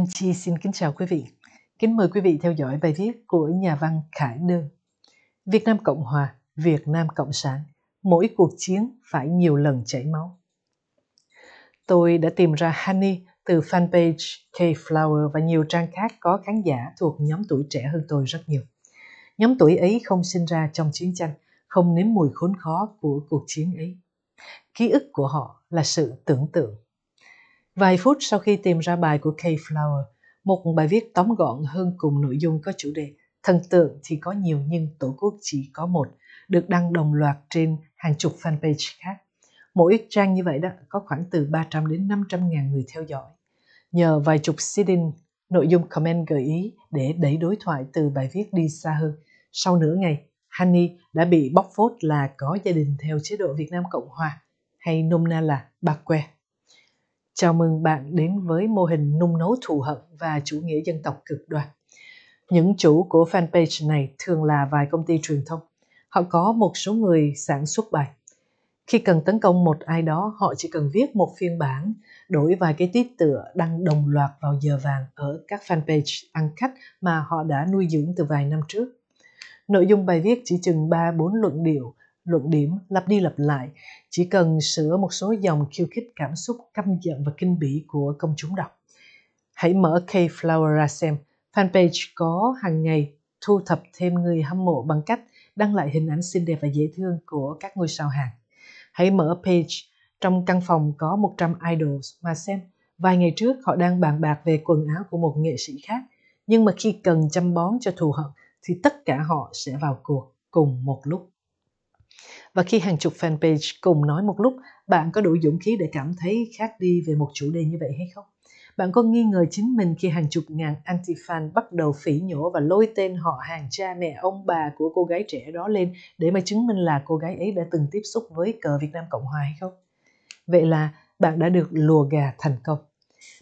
Anh Chi xin kính chào quý vị. Kính mời quý vị theo dõi bài viết của nhà văn Khải Đương. Việt Nam Cộng Hòa, Việt Nam Cộng sản, mỗi cuộc chiến phải nhiều lần chảy máu. Tôi đã tìm ra Hani từ fanpage K-Flower và nhiều trang khác có khán giả thuộc nhóm tuổi trẻ hơn tôi rất nhiều. Nhóm tuổi ấy không sinh ra trong chiến tranh, không nếm mùi khốn khó của cuộc chiến ấy. Ký ức của họ là sự tưởng tượng Vài phút sau khi tìm ra bài của Kay Flower, một bài viết tóm gọn hơn cùng nội dung có chủ đề Thần tượng thì có nhiều nhưng tổ quốc chỉ có một, được đăng đồng loạt trên hàng chục fanpage khác. Mỗi trang như vậy đó có khoảng từ 300 đến 500 ngàn người theo dõi. Nhờ vài chục seeding, nội dung comment gợi ý để đẩy đối thoại từ bài viết đi xa hơn. Sau nửa ngày, Hani đã bị bóc phốt là có gia đình theo chế độ Việt Nam Cộng Hòa, hay nôm na là bà que. Chào mừng bạn đến với mô hình nung nấu thù hận và chủ nghĩa dân tộc cực đoan. Những chủ của fanpage này thường là vài công ty truyền thông. Họ có một số người sản xuất bài. Khi cần tấn công một ai đó, họ chỉ cần viết một phiên bản, đổi vài cái tiết tựa đăng đồng loạt vào giờ vàng ở các fanpage ăn khách mà họ đã nuôi dưỡng từ vài năm trước. Nội dung bài viết chỉ chừng 3-4 luận điệu luận điểm lặp đi lặp lại, chỉ cần sửa một số dòng khiêu khích cảm xúc căm giận và kinh bỉ của công chúng đọc. Hãy mở K-Flower ra xem, fanpage có hàng ngày thu thập thêm người hâm mộ bằng cách đăng lại hình ảnh xinh đẹp và dễ thương của các ngôi sao hàng. Hãy mở page trong căn phòng có 100 idols mà xem vài ngày trước họ đang bàn bạc về quần áo của một nghệ sĩ khác nhưng mà khi cần chăm bón cho thù hận thì tất cả họ sẽ vào cuộc cùng một lúc và khi hàng chục fanpage cùng nói một lúc, bạn có đủ dũng khí để cảm thấy khác đi về một chủ đề như vậy hay không? Bạn có nghi ngờ chính mình khi hàng chục ngàn anti-fan bắt đầu phỉ nhổ và lôi tên họ hàng cha mẹ ông bà của cô gái trẻ đó lên để mà chứng minh là cô gái ấy đã từng tiếp xúc với cờ Việt Nam Cộng Hòa hay không? Vậy là bạn đã được lùa gà thành công.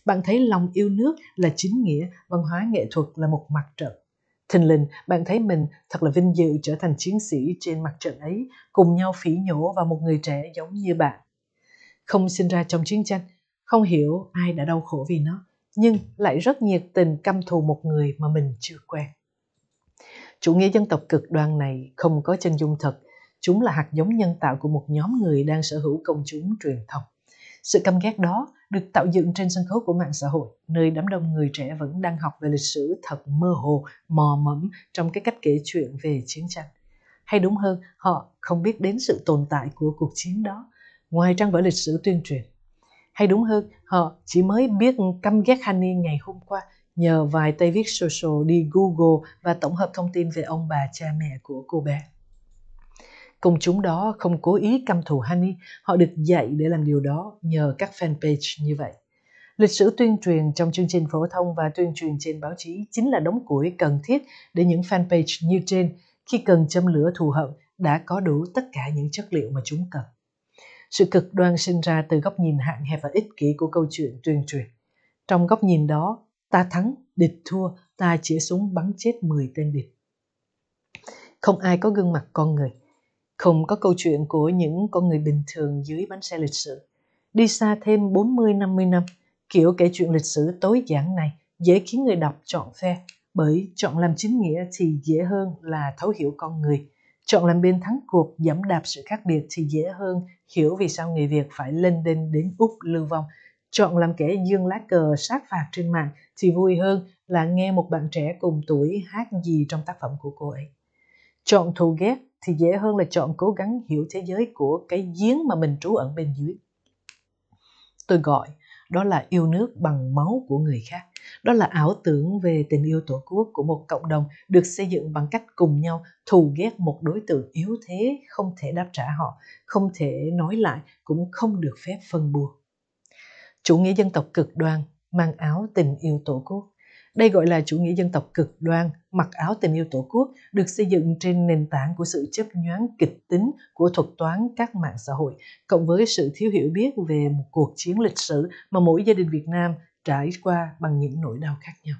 Bạn thấy lòng yêu nước là chính nghĩa, văn hóa nghệ thuật là một mặt trận Thình lình, bạn thấy mình thật là vinh dự trở thành chiến sĩ trên mặt trận ấy, cùng nhau phỉ nhổ vào một người trẻ giống như bạn. Không sinh ra trong chiến tranh, không hiểu ai đã đau khổ vì nó, nhưng lại rất nhiệt tình căm thù một người mà mình chưa quen. Chủ nghĩa dân tộc cực đoan này không có chân dung thật, chúng là hạt giống nhân tạo của một nhóm người đang sở hữu công chúng truyền thống. Sự căm ghét đó được tạo dựng trên sân khấu của mạng xã hội, nơi đám đông người trẻ vẫn đang học về lịch sử thật mơ hồ, mò mẫm trong cái cách kể chuyện về chiến tranh. Hay đúng hơn, họ không biết đến sự tồn tại của cuộc chiến đó, ngoài trang vở lịch sử tuyên truyền. Hay đúng hơn, họ chỉ mới biết căm ghét Hani ngày hôm qua nhờ vài tay viết social đi Google và tổng hợp thông tin về ông bà cha mẹ của cô bé. Công chúng đó không cố ý căm thù Honey, họ được dạy để làm điều đó nhờ các fanpage như vậy. Lịch sử tuyên truyền trong chương trình phổ thông và tuyên truyền trên báo chí chính là đống củi cần thiết để những fanpage như trên khi cần châm lửa thù hận đã có đủ tất cả những chất liệu mà chúng cần. Sự cực đoan sinh ra từ góc nhìn hạn hẹp và ích kỷ của câu chuyện tuyên truyền. Trong góc nhìn đó, ta thắng, địch thua, ta chĩa súng bắn chết 10 tên địch. Không ai có gương mặt con người, không có câu chuyện của những con người bình thường dưới bánh xe lịch sử. Đi xa thêm 40-50 năm, kiểu kể chuyện lịch sử tối giản này dễ khiến người đọc chọn phe, bởi chọn làm chính nghĩa thì dễ hơn là thấu hiểu con người. Chọn làm bên thắng cuộc giảm đạp sự khác biệt thì dễ hơn hiểu vì sao người Việt phải lên đên đến Úc lưu vong. Chọn làm kẻ dương lá cờ sát phạt trên mạng thì vui hơn là nghe một bạn trẻ cùng tuổi hát gì trong tác phẩm của cô ấy. Chọn thù ghét thì dễ hơn là chọn cố gắng hiểu thế giới của cái giếng mà mình trú ẩn bên dưới. Tôi gọi đó là yêu nước bằng máu của người khác. Đó là ảo tưởng về tình yêu tổ quốc của một cộng đồng được xây dựng bằng cách cùng nhau thù ghét một đối tượng yếu thế không thể đáp trả họ, không thể nói lại, cũng không được phép phân bua. Chủ nghĩa dân tộc cực đoan mang áo tình yêu tổ quốc đây gọi là chủ nghĩa dân tộc cực đoan, mặc áo tình yêu tổ quốc, được xây dựng trên nền tảng của sự chấp nhoáng kịch tính của thuật toán các mạng xã hội, cộng với sự thiếu hiểu biết về một cuộc chiến lịch sử mà mỗi gia đình Việt Nam trải qua bằng những nỗi đau khác nhau.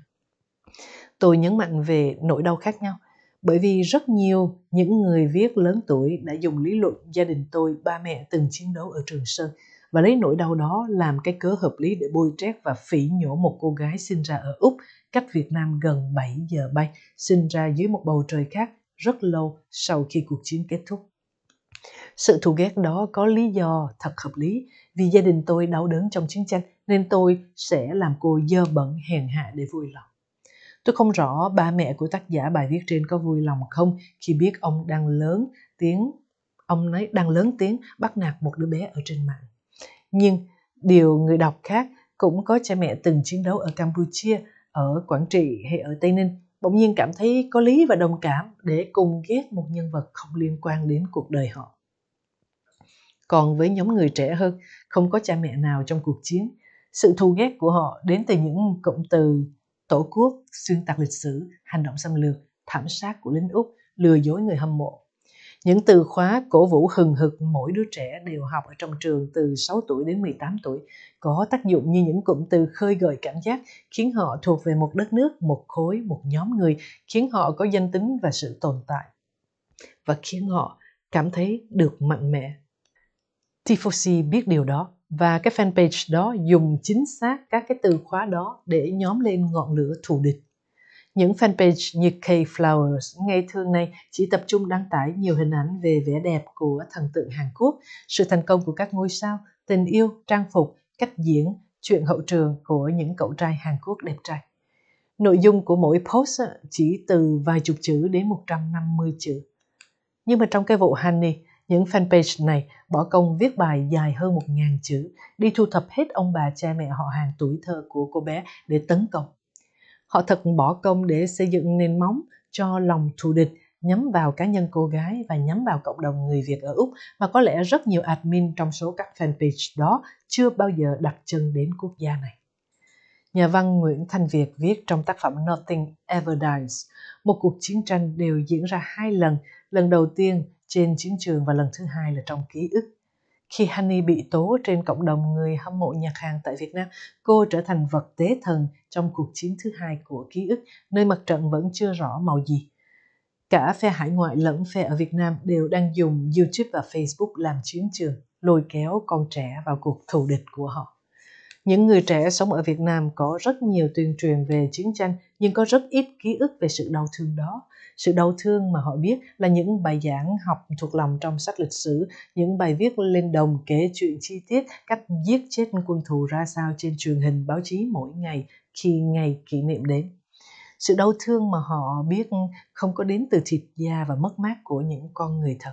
Tôi nhấn mạnh về nỗi đau khác nhau, bởi vì rất nhiều những người viết lớn tuổi đã dùng lý luận gia đình tôi ba mẹ từng chiến đấu ở Trường Sơn và lấy nỗi đau đó làm cái cớ hợp lý để bôi trét và phỉ nhổ một cô gái sinh ra ở Úc, cách Việt Nam gần 7 giờ bay, sinh ra dưới một bầu trời khác rất lâu sau khi cuộc chiến kết thúc. Sự thù ghét đó có lý do thật hợp lý, vì gia đình tôi đau đớn trong chiến tranh nên tôi sẽ làm cô dơ bẩn hèn hạ để vui lòng. Tôi không rõ ba mẹ của tác giả bài viết trên có vui lòng không khi biết ông đang lớn tiếng ông nói đang lớn tiếng bắt nạt một đứa bé ở trên mạng nhưng điều người đọc khác cũng có cha mẹ từng chiến đấu ở Campuchia, ở Quảng Trị hay ở Tây Ninh bỗng nhiên cảm thấy có lý và đồng cảm để cùng ghét một nhân vật không liên quan đến cuộc đời họ. Còn với nhóm người trẻ hơn, không có cha mẹ nào trong cuộc chiến, sự thù ghét của họ đến từ những cụm từ tổ quốc, xuyên tạc lịch sử, hành động xâm lược, thảm sát của lính Úc, lừa dối người hâm mộ, những từ khóa cổ vũ hừng hực mỗi đứa trẻ đều học ở trong trường từ 6 tuổi đến 18 tuổi có tác dụng như những cụm từ khơi gợi cảm giác khiến họ thuộc về một đất nước, một khối, một nhóm người, khiến họ có danh tính và sự tồn tại và khiến họ cảm thấy được mạnh mẽ. Tifosi biết điều đó và cái fanpage đó dùng chính xác các cái từ khóa đó để nhóm lên ngọn lửa thù địch những fanpage như K-Flowers ngày thường này chỉ tập trung đăng tải nhiều hình ảnh về vẻ đẹp của thần tượng Hàn Quốc, sự thành công của các ngôi sao, tình yêu, trang phục, cách diễn, chuyện hậu trường của những cậu trai Hàn Quốc đẹp trai. Nội dung của mỗi post chỉ từ vài chục chữ đến 150 chữ. Nhưng mà trong cái vụ Honey, những fanpage này bỏ công viết bài dài hơn 1.000 chữ, đi thu thập hết ông bà cha mẹ họ hàng tuổi thơ của cô bé để tấn công. Họ thật bỏ công để xây dựng nền móng cho lòng thù địch nhắm vào cá nhân cô gái và nhắm vào cộng đồng người Việt ở Úc mà có lẽ rất nhiều admin trong số các fanpage đó chưa bao giờ đặt chân đến quốc gia này. Nhà văn Nguyễn Thanh Việt viết trong tác phẩm Nothing Ever Dies, một cuộc chiến tranh đều diễn ra hai lần, lần đầu tiên trên chiến trường và lần thứ hai là trong ký ức khi Honey bị tố trên cộng đồng người hâm mộ nhạc hàng tại Việt Nam, cô trở thành vật tế thần trong cuộc chiến thứ hai của ký ức, nơi mặt trận vẫn chưa rõ màu gì. Cả phe hải ngoại lẫn phe ở Việt Nam đều đang dùng YouTube và Facebook làm chiến trường, lôi kéo con trẻ vào cuộc thù địch của họ. Những người trẻ sống ở Việt Nam có rất nhiều tuyên truyền về chiến tranh nhưng có rất ít ký ức về sự đau thương đó. Sự đau thương mà họ biết là những bài giảng học thuộc lòng trong sách lịch sử, những bài viết lên đồng kể chuyện chi tiết cách giết chết quân thù ra sao trên truyền hình báo chí mỗi ngày khi ngày kỷ niệm đến sự đau thương mà họ biết không có đến từ thịt da và mất mát của những con người thật.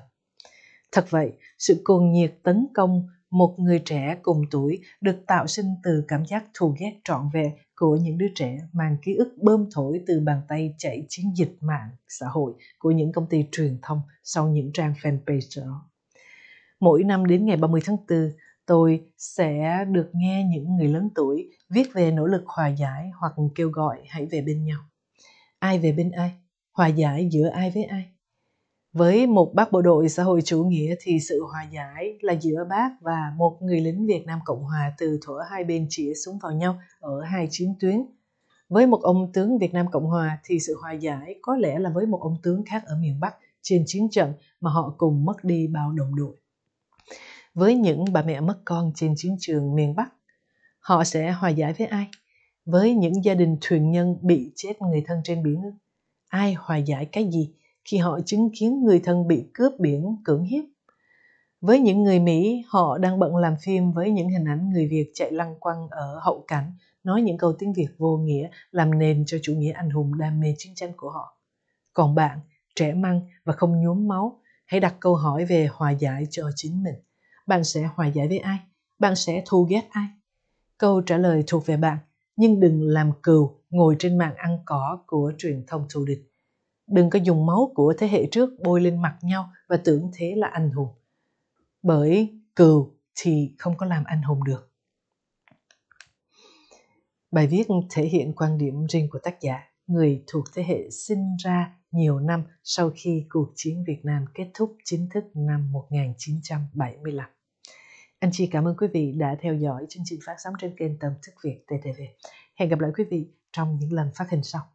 Thật vậy, sự cuồng nhiệt tấn công một người trẻ cùng tuổi được tạo sinh từ cảm giác thù ghét trọn vẹn của những đứa trẻ mang ký ức bơm thổi từ bàn tay chạy chiến dịch mạng xã hội của những công ty truyền thông sau những trang fanpage đó. Mỗi năm đến ngày 30 tháng 4, tôi sẽ được nghe những người lớn tuổi viết về nỗ lực hòa giải hoặc kêu gọi hãy về bên nhau. Ai về bên ai? Hòa giải giữa ai với ai? Với một bác bộ đội xã hội chủ nghĩa thì sự hòa giải là giữa bác và một người lính Việt Nam Cộng Hòa từ thuở hai bên chĩa súng vào nhau ở hai chiến tuyến. Với một ông tướng Việt Nam Cộng Hòa thì sự hòa giải có lẽ là với một ông tướng khác ở miền Bắc trên chiến trận mà họ cùng mất đi bao đồng đội. Với những bà mẹ mất con trên chiến trường miền Bắc, họ sẽ hòa giải với ai? Với những gia đình thuyền nhân bị chết người thân trên biển, ai hòa giải cái gì? khi họ chứng kiến người thân bị cướp biển cưỡng hiếp. Với những người Mỹ, họ đang bận làm phim với những hình ảnh người Việt chạy lăng quăng ở hậu cảnh, nói những câu tiếng Việt vô nghĩa, làm nền cho chủ nghĩa anh hùng đam mê chiến tranh của họ. Còn bạn, trẻ măng và không nhuốm máu, hãy đặt câu hỏi về hòa giải cho chính mình. Bạn sẽ hòa giải với ai? Bạn sẽ thù ghét ai? Câu trả lời thuộc về bạn, nhưng đừng làm cừu ngồi trên mạng ăn cỏ của truyền thông thù địch đừng có dùng máu của thế hệ trước bôi lên mặt nhau và tưởng thế là anh hùng bởi cừu thì không có làm anh hùng được bài viết thể hiện quan điểm riêng của tác giả người thuộc thế hệ sinh ra nhiều năm sau khi cuộc chiến Việt Nam kết thúc chính thức năm 1975. Anh chị cảm ơn quý vị đã theo dõi chương trình phát sóng trên kênh Tâm Thức Việt TTV. Hẹn gặp lại quý vị trong những lần phát hình sau.